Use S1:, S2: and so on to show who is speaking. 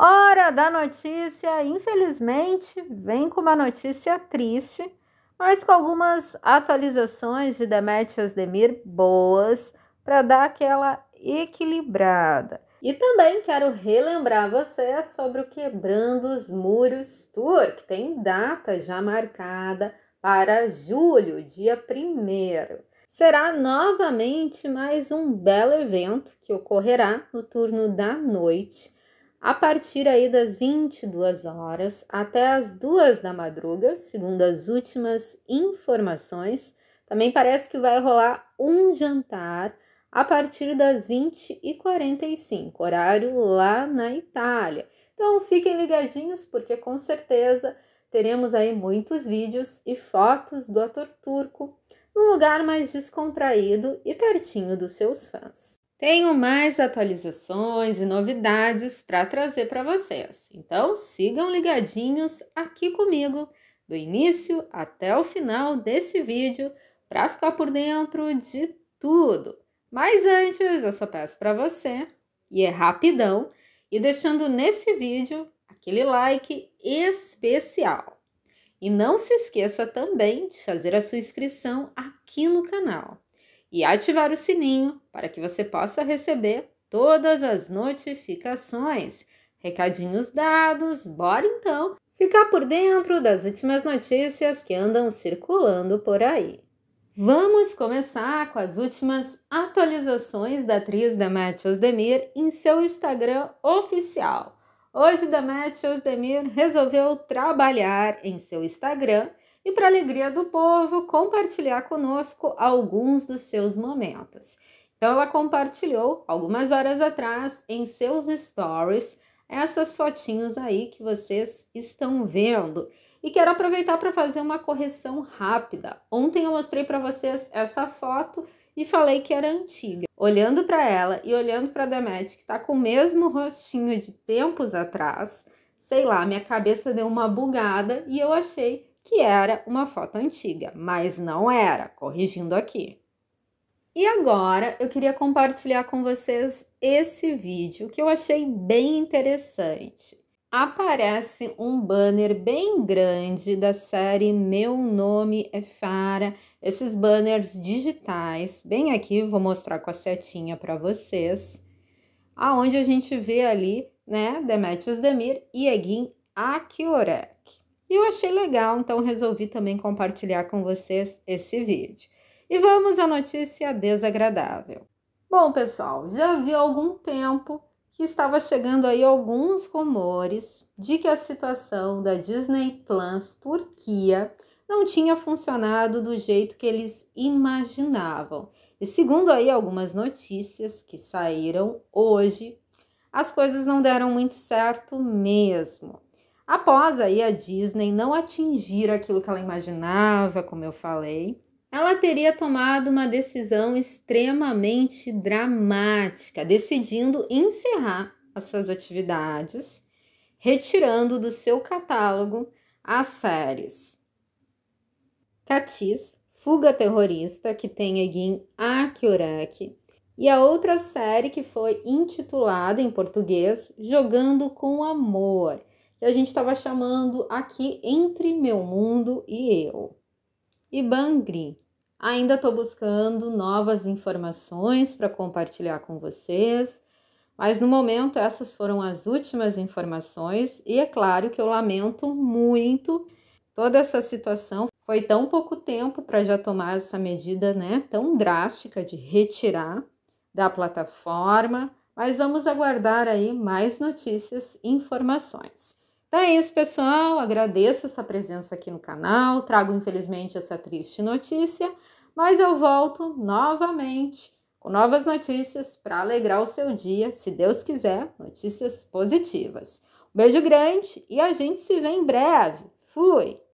S1: Hora da notícia, infelizmente, vem com uma notícia triste, mas com algumas atualizações de Demetrios Demir boas para dar aquela equilibrada. E também quero relembrar você sobre o Quebrando os Muros Tour, que tem data já marcada para julho, dia 1. Será novamente mais um belo evento que ocorrerá no turno da noite a partir aí das 22 horas até as duas da madruga, segundo as últimas informações. Também parece que vai rolar um jantar a partir das 20h45, horário lá na Itália. Então fiquem ligadinhos, porque com certeza teremos aí muitos vídeos e fotos do ator turco num lugar mais descontraído e pertinho dos seus fãs. Tenho mais atualizações e novidades para trazer para vocês. Então, sigam ligadinhos aqui comigo do início até o final desse vídeo para ficar por dentro de tudo. Mas antes, eu só peço para você, e é rapidão, e deixando nesse vídeo aquele like especial. E não se esqueça também de fazer a sua inscrição aqui no canal e ativar o sininho para que você possa receber todas as notificações. Recadinhos dados, bora então ficar por dentro das últimas notícias que andam circulando por aí. Vamos começar com as últimas atualizações da atriz Demet Özdemir em seu Instagram oficial. Hoje, Demet Özdemir resolveu trabalhar em seu Instagram e, para alegria do povo, compartilhar conosco alguns dos seus momentos. Então, ela compartilhou algumas horas atrás em seus stories essas fotinhos aí que vocês estão vendo. E quero aproveitar para fazer uma correção rápida. Ontem eu mostrei para vocês essa foto e falei que era antiga. Olhando para ela e olhando para a Demet, que está com o mesmo rostinho de tempos atrás, sei lá, minha cabeça deu uma bugada e eu achei que era uma foto antiga, mas não era, corrigindo aqui. E agora eu queria compartilhar com vocês esse vídeo que eu achei bem interessante. Aparece um banner bem grande da série Meu Nome é Fara, esses banners digitais, bem aqui, vou mostrar com a setinha para vocês, aonde a gente vê ali, né, Demetrius Demir e Egin Akiorek. E eu achei legal, então resolvi também compartilhar com vocês esse vídeo. E vamos à notícia desagradável. Bom, pessoal, já havia algum tempo que estava chegando aí alguns rumores de que a situação da Disney Plus Turquia não tinha funcionado do jeito que eles imaginavam. E segundo aí algumas notícias que saíram hoje, as coisas não deram muito certo mesmo. Após aí a Disney não atingir aquilo que ela imaginava, como eu falei, ela teria tomado uma decisão extremamente dramática, decidindo encerrar as suas atividades, retirando do seu catálogo as séries Catiz, Fuga Terrorista, que tem Egin Akiurek, e a outra série que foi intitulada em português Jogando com Amor, que a gente estava chamando aqui entre meu mundo e eu. E Bangri, ainda estou buscando novas informações para compartilhar com vocês, mas no momento essas foram as últimas informações e é claro que eu lamento muito toda essa situação. Foi tão pouco tempo para já tomar essa medida, né, tão drástica de retirar da plataforma, mas vamos aguardar aí mais notícias e informações. Então é isso, pessoal. Agradeço essa presença aqui no canal. Trago, infelizmente, essa triste notícia, mas eu volto novamente com novas notícias para alegrar o seu dia, se Deus quiser, notícias positivas. Um beijo grande e a gente se vê em breve. Fui!